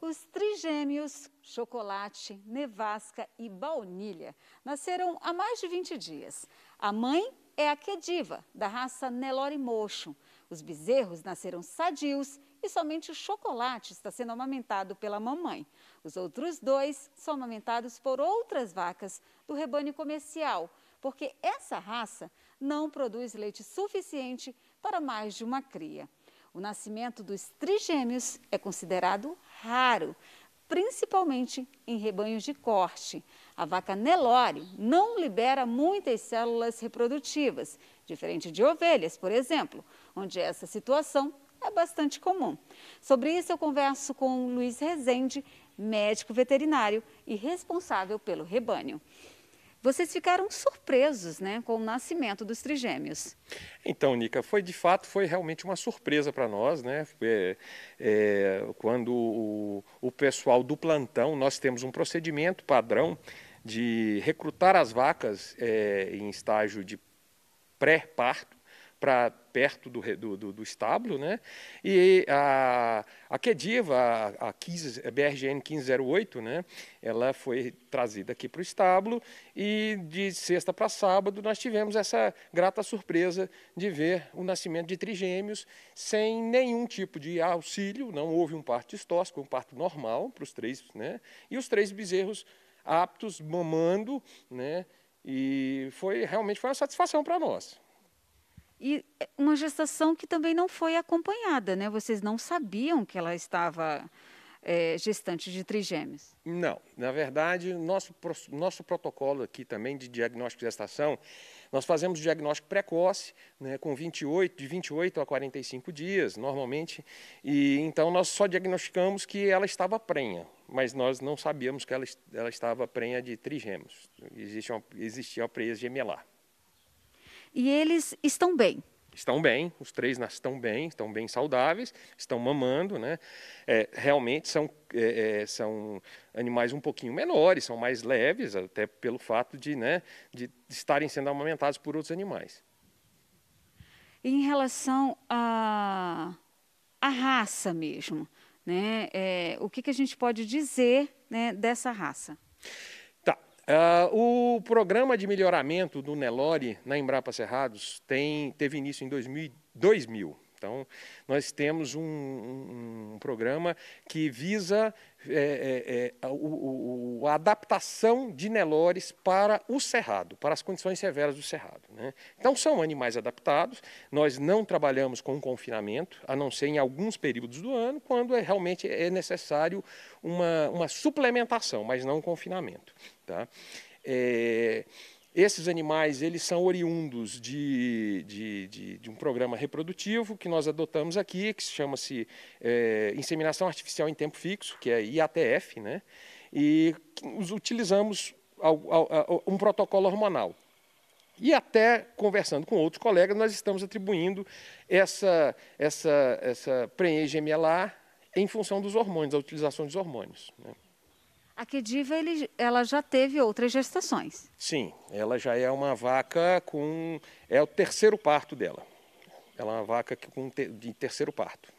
Os trigêmeos Chocolate, Nevasca e Baunilha nasceram há mais de 20 dias. A mãe é a Kediva, é da raça Nelore Motion. Os bezerros nasceram sadios e somente o chocolate está sendo amamentado pela mamãe. Os outros dois são amamentados por outras vacas do rebanho comercial, porque essa raça não produz leite suficiente para mais de uma cria. O nascimento dos trigêmeos é considerado raro, principalmente em rebanhos de corte. A vaca Nelore não libera muitas células reprodutivas, diferente de ovelhas, por exemplo, onde essa situação é bastante comum. Sobre isso, eu converso com Luiz Rezende, médico veterinário e responsável pelo rebanho. Vocês ficaram surpresos né, com o nascimento dos trigêmeos. Então, Nica, foi de fato, foi realmente uma surpresa para nós, né? É, é, quando o, o pessoal do plantão, nós temos um procedimento padrão de recrutar as vacas é, em estágio de pré-parto para perto do, do, do, estábulo, né? E a, a Kediva, a, a, 15, BRGN 1508, né? Ela foi trazida aqui para o estábulo e de sexta para sábado nós tivemos essa grata surpresa de ver o nascimento de trigêmeos sem nenhum tipo de auxílio, não houve um parto distóxico, um parto normal para os três, né? E os três bezerros aptos, mamando, né? E foi realmente foi uma satisfação para nós. E é uma gestação que também não foi acompanhada, né? Vocês não sabiam que ela estava é, gestante de trigêmeos? Não. Na verdade, nosso, nosso protocolo aqui também de diagnóstico de gestação, nós fazemos o diagnóstico precoce, né, com 28, de 28 a 45 dias, normalmente, e então nós só diagnosticamos que ela estava prenha, mas nós não sabíamos que ela, ela estava prenha de trigêmeos. Existe uma, existia uma presa gemelar. E eles estão bem. Estão bem, os três estão bem, estão bem saudáveis, estão mamando, né? É, realmente são, é, é, são animais um pouquinho menores, são mais leves, até pelo fato de, né, de estarem sendo amamentados por outros animais. Em relação à a, a raça mesmo, né? É, o que, que a gente pode dizer né, dessa raça? Uh, o programa de melhoramento do Nelore na Embrapa Cerrados tem, teve início em 2000, 2000. Então, nós temos um, um, um programa que visa é, é, é, o, o, a adaptação de Nelores para o cerrado, para as condições severas do cerrado. Né? Então, são animais adaptados, nós não trabalhamos com confinamento, a não ser em alguns períodos do ano, quando é, realmente é necessário uma, uma suplementação, mas não um confinamento. Tá? É... Esses animais eles são oriundos de, de, de, de um programa reprodutivo que nós adotamos aqui, que chama-se é, inseminação artificial em tempo fixo, que é IATF, né? e utilizamos um protocolo hormonal. E até conversando com outros colegas, nós estamos atribuindo essa, essa, essa preenche em função dos hormônios, a utilização dos hormônios. Né? A Kediva, ele, ela já teve outras gestações. Sim, ela já é uma vaca com... é o terceiro parto dela. Ela é uma vaca com, de terceiro parto.